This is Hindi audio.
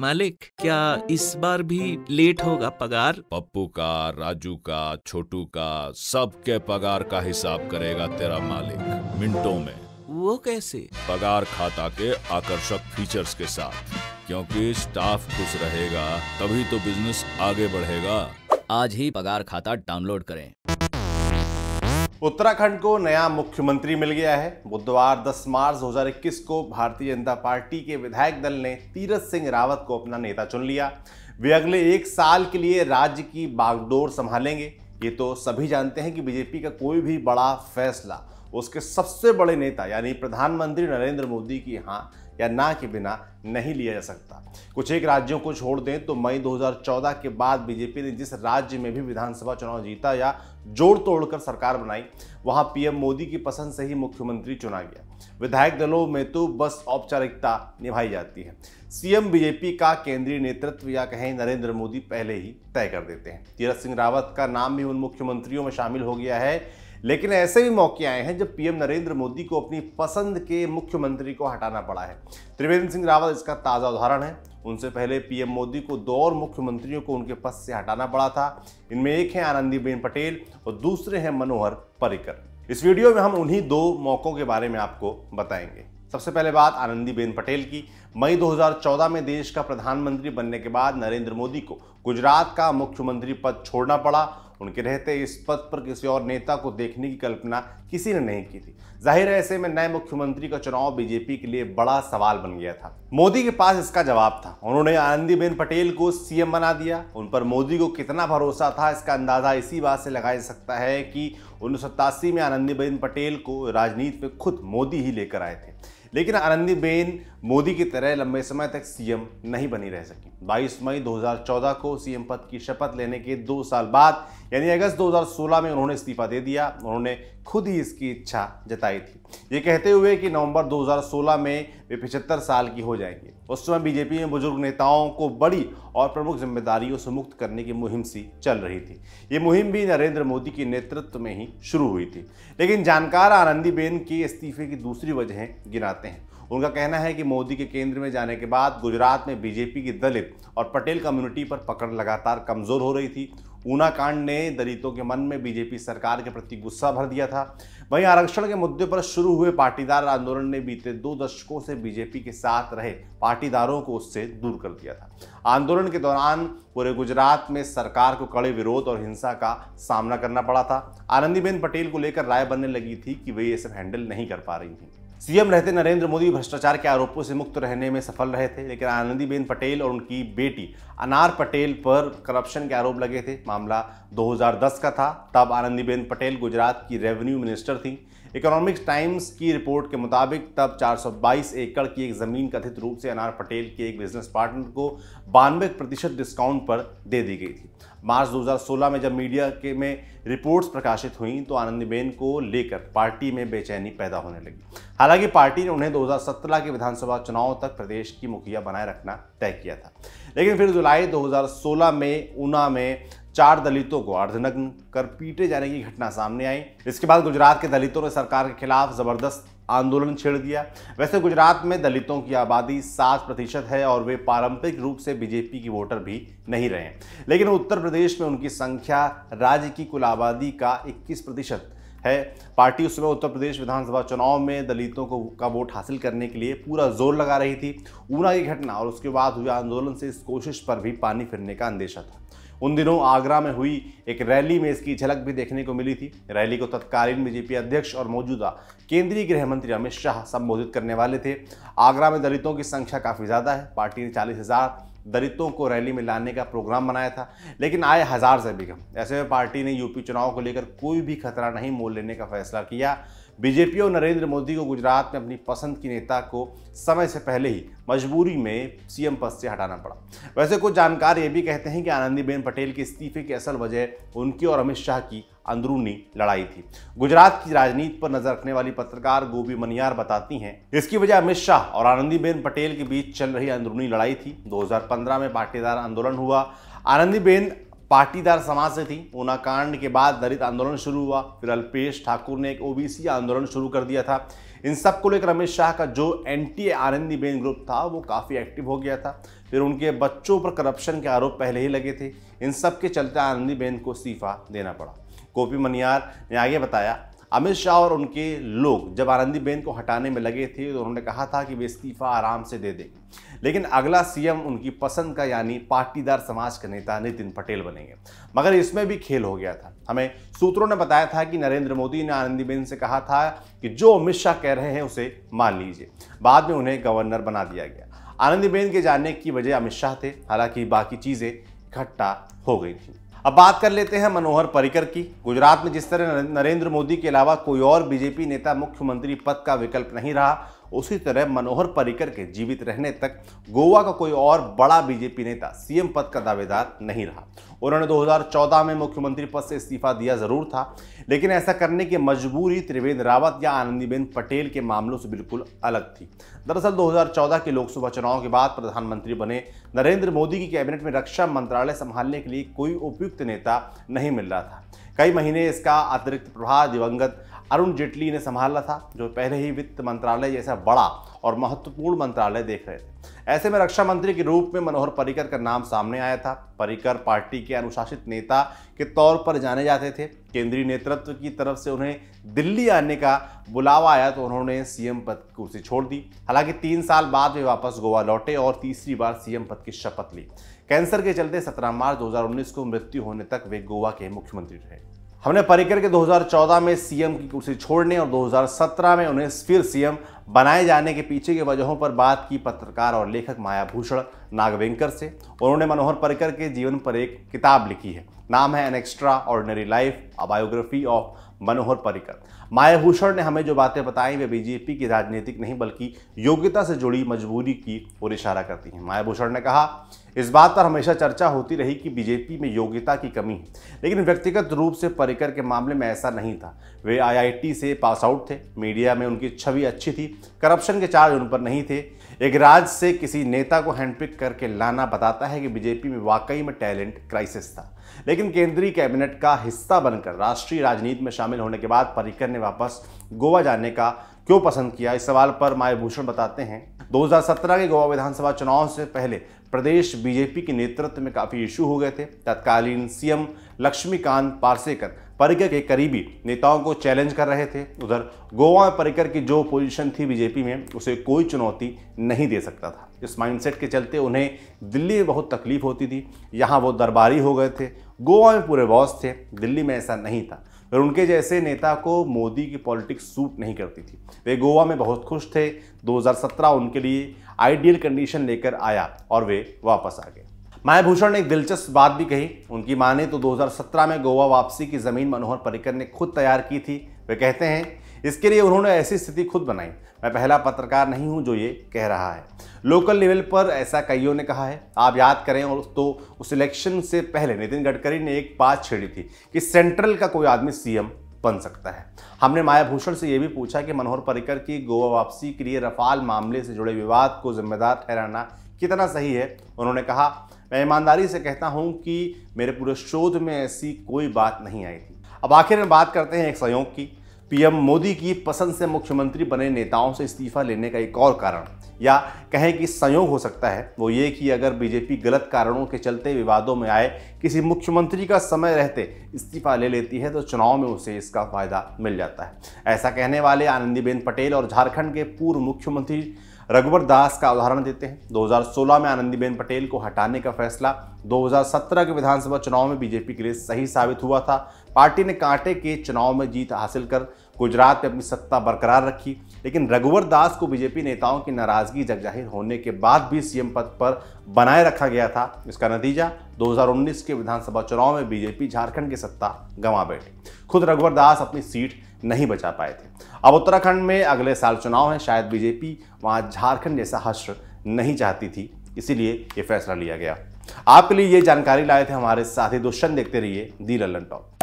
मालिक क्या इस बार भी लेट होगा पगार पप्पू का राजू का छोटू का सबके पगार का हिसाब करेगा तेरा मालिक मिनटों में वो कैसे पगार खाता के आकर्षक फीचर्स के साथ क्योंकि स्टाफ खुश रहेगा तभी तो बिजनेस आगे बढ़ेगा आज ही पगार खाता डाउनलोड करें उत्तराखंड को नया मुख्यमंत्री मिल गया है बुधवार 10 मार्च 2021 को भारतीय जनता पार्टी के विधायक दल ने तीरथ सिंह रावत को अपना नेता चुन लिया वे अगले एक साल के लिए राज्य की बागडोर संभालेंगे ये तो सभी जानते हैं कि बीजेपी का कोई भी बड़ा फैसला उसके सबसे बड़े नेता यानी प्रधानमंत्री नरेंद्र मोदी की यहाँ या ना के बिना नहीं लिया जा सकता कुछ एक राज्यों को छोड़ दें तो मई 2014 के बाद बीजेपी ने जिस राज्य में भी विधानसभा चुनाव जीता या जोड़ तोड़ कर सरकार बनाई वहां पीएम मोदी की पसंद से ही मुख्यमंत्री चुना गया विधायक दलों में तो बस औपचारिकता निभाई जाती है सीएम बीजेपी का केंद्रीय नेतृत्व या कहें नरेंद्र मोदी पहले ही तय कर देते हैं तीरथ सिंह रावत का नाम भी उन मुख्यमंत्रियों में शामिल हो गया है लेकिन ऐसे भी मौके आए हैं जब पीएम नरेंद्र मोदी को अपनी पसंद के मुख्यमंत्री को हटाना पड़ा है त्रिवेंद्र सिंह रावत इसका ताज़ा उदाहरण है उनसे पहले पीएम मोदी को दो और मुख्यमंत्रियों को उनके पद से हटाना पड़ा था इनमें एक है आनंदीबेन पटेल और दूसरे हैं मनोहर पर्रिकर इस वीडियो में हम उन्हीं दो मौक़ों के बारे में आपको बताएंगे सबसे पहले बात आनंदीबेन पटेल की मई 2014 में देश का प्रधानमंत्री बनने के बाद नरेंद्र मोदी को गुजरात का मुख्यमंत्री पद छोड़ना पड़ा उनके रहते इस पद पर किसी और नेता को देखने की कल्पना किसी ने नहीं की थी जाहिर है ऐसे में नए मुख्यमंत्री का चुनाव बीजेपी के लिए बड़ा सवाल बन गया था मोदी के पास इसका जवाब था उन्होंने आनंदीबेन पटेल को सीएम बना दिया उन पर मोदी को कितना भरोसा था इसका अंदाजा इसी बात से लगाया जा सकता है कि उन्नीस में आनंदीबेन पटेल को राजनीति में खुद मोदी ही लेकर आए थे लेकिन आनंदीबेन मोदी की तरह लंबे समय तक सीएम नहीं बनी रह सकी 22 मई 2014 को सीएम पद की शपथ लेने के दो साल बाद यानी अगस्त 2016 में उन्होंने इस्तीफा दे दिया उन्होंने खुद ही इसकी इच्छा जताई थी ये कहते हुए कि नवंबर 2016 में वे पिछहत्तर साल की हो जाएंगे उस समय बीजेपी में बुजुर्ग नेताओं को बड़ी और प्रमुख जिम्मेदारियों से मुक्त करने की मुहिम सी चल रही थी ये मुहिम भी नरेंद्र मोदी के नेतृत्व में ही शुरू हुई थी लेकिन जानकार आनंदीबेन के इस्तीफे की दूसरी वजहें गिनाते हैं उनका कहना है कि मोदी के केंद्र में जाने के बाद गुजरात में बीजेपी की दलित और पटेल कम्युनिटी पर पकड़ लगातार कमज़ोर हो रही थी ऊना कांड ने दलितों के मन में बीजेपी सरकार के प्रति गुस्सा भर दिया था वहीं आरक्षण के मुद्दे पर शुरू हुए पाटीदार आंदोलन ने बीते दो दशकों से बीजेपी के साथ रहे पाटीदारों को उससे दूर कर दिया था आंदोलन के दौरान पूरे गुजरात में सरकार को कड़े विरोध और हिंसा का सामना करना पड़ा था आनंदीबेन पटेल को लेकर राय बनने लगी थी कि वे ये सब हैंडल नहीं कर पा रही थी सीएम रहते नरेंद्र मोदी भ्रष्टाचार के आरोपों से मुक्त रहने में सफल रहे थे लेकिन आनंदीबेन पटेल और उनकी बेटी अनार पटेल पर करप्शन के आरोप लगे थे मामला 2010 का था तब आनंदीबेन पटेल गुजरात की रेवेन्यू मिनिस्टर थी इकोनॉमिक्स टाइम्स की रिपोर्ट के मुताबिक तब 422 एकड़ की एक ज़मीन कथित रूप से अनार पटेल के एक बिजनेस पार्टनर को बानवे प्रतिशत डिस्काउंट पर दे दी गई थी मार्च 2016 में जब मीडिया के में रिपोर्ट्स प्रकाशित हुई तो आनंदीबेन को लेकर पार्टी में बेचैनी पैदा होने लगी हालांकि पार्टी ने उन्हें 2017 के विधानसभा चुनाव तक प्रदेश की मुखिया बनाए रखना तय किया था लेकिन फिर जुलाई 2016 में ऊना में चार दलितों को अर्धनग्न कर पीटे जाने की घटना सामने आई इसके बाद गुजरात के दलितों ने सरकार के खिलाफ जबरदस्त आंदोलन छेड़ दिया वैसे गुजरात में दलितों की आबादी सात प्रतिशत है और वे पारंपरिक रूप से बीजेपी की वोटर भी नहीं रहे लेकिन उत्तर प्रदेश में उनकी संख्या राज्य की कुल आबादी का इक्कीस प्रतिशत है पार्टी उस समय उत्तर प्रदेश विधानसभा चुनाव में दलितों को का वोट हासिल करने के लिए पूरा जोर लगा रही थी ऊना की घटना और उसके बाद हुए आंदोलन से इस कोशिश पर भी पानी फिरने का अंदेशा था उन दिनों आगरा में हुई एक रैली में इसकी झलक भी देखने को मिली थी रैली को तत्कालीन बीजेपी अध्यक्ष और मौजूदा केंद्रीय गृह मंत्री अमित शाह संबोधित करने वाले थे आगरा में दलितों की संख्या काफ़ी ज़्यादा है पार्टी ने चालीस हज़ार दलितों को रैली में लाने का प्रोग्राम बनाया था लेकिन आए हज़ार से भी कम ऐसे में पार्टी ने यूपी चुनाव को लेकर कोई भी खतरा नहीं मोल लेने का फैसला किया बीजेपी और नरेंद्र मोदी को गुजरात में अपनी पसंद की नेता को समय से पहले ही मजबूरी में सीएम पद से हटाना पड़ा वैसे कुछ जानकार ये भी कहते हैं कि आनंदीबेन पटेल के इस्तीफे की असल वजह उनकी और अमित शाह की अंदरूनी लड़ाई थी गुजरात की राजनीति पर नजर रखने वाली पत्रकार गोपी मनियार बताती हैं इसकी वजह अमित शाह और आनंदीबेन पटेल के बीच चल रही अंदरूनी लड़ाई थी 2015 में पाटीदार आंदोलन हुआ आनंदीबेन पाटीदार समाज से थी ऊना कांड के बाद दलित आंदोलन शुरू हुआ फिर अल्पेश ठाकुर ने एक ओबीसी आंदोलन शुरू कर दिया था इन सब को लेकर अमित शाह का जो एंटी आनंदी बेन ग्रुप था वो काफ़ी एक्टिव हो गया था फिर उनके बच्चों पर करप्शन के आरोप पहले ही लगे थे इन सब के चलते आनंदी बेन को इस्तीफा देना पड़ा गोपी मनियार ने आगे बताया अमित शाह और उनके लोग जब आनंदीबेन को हटाने में लगे थे तो उन्होंने कहा था कि वे इस्तीफा आराम से दे दें लेकिन अगला सीएम उनकी पसंद का यानी पाटीदार समाज का नेता नितिन पटेल बनेंगे मगर इसमें भी खेल हो गया था हमें सूत्रों ने बताया था कि नरेंद्र मोदी ने आनंदीबेन से कहा था कि जो अमित शाह कह रहे हैं उसे मान लीजिए बाद में उन्हें गवर्नर बना दिया गया आनंदीबेन के जाने की वजह अमित शाह थे हालांकि बाकी चीज़ें इकट्ठा हो गई थी अब बात कर लेते हैं मनोहर पर्रिकर की गुजरात में जिस तरह नरेंद्र मोदी के अलावा कोई और बीजेपी नेता मुख्यमंत्री पद का विकल्प नहीं रहा उसी तरह मनोहर पर्रिकर के जीवित रहने तक गोवा का कोई और बड़ा बीजेपी नेता सीएम पद का दावेदार नहीं रहा उन्होंने 2014 में मुख्यमंत्री पद से इस्तीफा दिया जरूर था लेकिन ऐसा करने की मजबूरी त्रिवेंद्र रावत या आनंदीबेन पटेल के मामलों से बिल्कुल अलग थी दरअसल 2014 के लोकसभा चुनाव के बाद प्रधानमंत्री बने नरेंद्र मोदी की कैबिनेट में रक्षा मंत्रालय संभालने के लिए कोई उपयुक्त नेता नहीं मिल रहा था कई महीने इसका अतिरिक्त प्रभार दिवंगत अरुण जेटली ने संभाला था जो पहले ही वित्त मंत्रालय जैसा बड़ा और महत्वपूर्ण मंत्रालय देख रहे थे ऐसे में रक्षा मंत्री के रूप में मनोहर पर्रिकर का नाम सामने आया था पर्रिकर पार्टी के अनुशासित नेता के तौर पर जाने जाते थे केंद्रीय नेतृत्व की तरफ से उन्हें दिल्ली आने का बुलावा आया तो उन्होंने सीएम पद की कुर्सी छोड़ दी हालांकि तीन साल बाद वे वापस गोवा लौटे और तीसरी बार सीएम पद की शपथ ली कैंसर के चलते 17 मार्च 2019 को मृत्यु होने तक वे गोवा के मुख्यमंत्री रहे हमने पर्रिकर के 2014 में सीएम की कुर्सी छोड़ने और 2017 में उन्हें फिर सीएम बनाए जाने के पीछे की वजहों पर बात की पत्रकार और लेखक मायाभूषण नागवेंकर से उन्होंने मनोहर पर्रिकर के जीवन पर एक किताब लिखी है नाम है an extraordinary life a biography of Manohar Parrikar Mayabhushan ने हमें जो बातें बताई वे बीजेपी की राजनीतिक नहीं बल्कि योग्यता से जुड़ी मजबूरी की ओर इशारा करती हैं मायाभूषण ने कहा इस बात पर हमेशा चर्चा होती रही कि बीजेपी में योग्यता की कमी है लेकिन व्यक्तिगत रूप से पर्रिकर के मामले में ऐसा नहीं था वे आईआईटी से पास आउट थे मीडिया में उनकी छवि अच्छी थी करप्शन के चार्ज उन पर नहीं थे एक राज्य से किसी नेता को हैंडपिक करके लाना बताता है कि बीजेपी में वाकई में टैलेंट क्राइसिस था लेकिन केंद्रीय कैबिनेट का हिस्सा बनकर राष्ट्रीय राजनीति में शामिल होने के बाद पर्रिकर ने वापस गोवा जाने का क्यों पसंद किया इस सवाल पर भूषण बताते हैं 2017 के गोवा विधानसभा चुनाव से पहले प्रदेश बीजेपी के नेतृत्व में काफ़ी इशू हो गए थे तत्कालीन सीएम लक्ष्मीकांत पार्सेकर परिकर के करीबी नेताओं को चैलेंज कर रहे थे उधर गोवा में परिकर की जो पोजीशन थी बीजेपी में उसे कोई चुनौती नहीं दे सकता था इस माइंडसेट के चलते उन्हें दिल्ली में बहुत तकलीफ होती थी यहाँ वो दरबारी हो गए थे गोवा में पूरे बॉस थे दिल्ली में ऐसा नहीं था पर उनके जैसे नेता को मोदी की पॉलिटिक्स सूट नहीं करती थी वे गोवा में बहुत खुश थे 2017 उनके लिए आइडियल कंडीशन लेकर आया और वे वापस आ गए मायाभूषण ने एक दिलचस्प बात भी कही उनकी माने तो 2017 में गोवा वापसी की ज़मीन मनोहर पर्रिकर ने खुद तैयार की थी वे कहते हैं इसके लिए उन्होंने ऐसी स्थिति खुद बनाई मैं पहला पत्रकार नहीं हूं जो ये कह रहा है लोकल लेवल पर ऐसा कईयों ने कहा है आप याद करें और तो उस इलेक्शन से पहले नितिन गडकरी ने एक बात छेड़ी थी कि सेंट्रल का कोई आदमी सीएम बन सकता है हमने माया भूषण से ये भी पूछा कि मनोहर पर्रिकर की गोवा वापसी के लिए रफाल मामले से जुड़े विवाद को जिम्मेदार ठहराना कितना सही है उन्होंने कहा मैं ईमानदारी से कहता हूं कि मेरे पूरे शोध में ऐसी कोई बात नहीं आई थी अब आखिर में बात करते हैं एक सहयोग की पीएम मोदी की पसंद से मुख्यमंत्री बने नेताओं से इस्तीफा लेने का एक और कारण या कहें कि संयोग हो सकता है वो ये कि अगर बीजेपी गलत कारणों के चलते विवादों में आए किसी मुख्यमंत्री का समय रहते इस्तीफा ले लेती है तो चुनाव में उसे इसका फायदा मिल जाता है ऐसा कहने वाले आनंदीबेन पटेल और झारखंड के पूर्व मुख्यमंत्री रघुवर दास का उदाहरण देते हैं 2016 में आनंदीबेन पटेल को हटाने का फैसला 2017 के विधानसभा चुनाव में बीजेपी के लिए सही साबित हुआ था पार्टी ने कांटे के चुनाव में जीत हासिल कर गुजरात में अपनी सत्ता बरकरार रखी लेकिन रघुवर दास को बीजेपी नेताओं की नाराजगी जगजाहिर होने के बाद भी सीएम पद पर बनाए रखा गया था इसका नतीजा 2019 के विधानसभा चुनाव में बीजेपी झारखंड की सत्ता गंवा बैठी खुद रघुवर दास अपनी सीट नहीं बचा पाए थे अब उत्तराखंड में अगले साल चुनाव है शायद बीजेपी वहाँ झारखंड जैसा हश्र नहीं चाहती थी इसीलिए ये फैसला लिया गया आपके लिए ये जानकारी लाए थे हमारे साथी दुष्यंत देखते रहिए दी लल्लन टॉप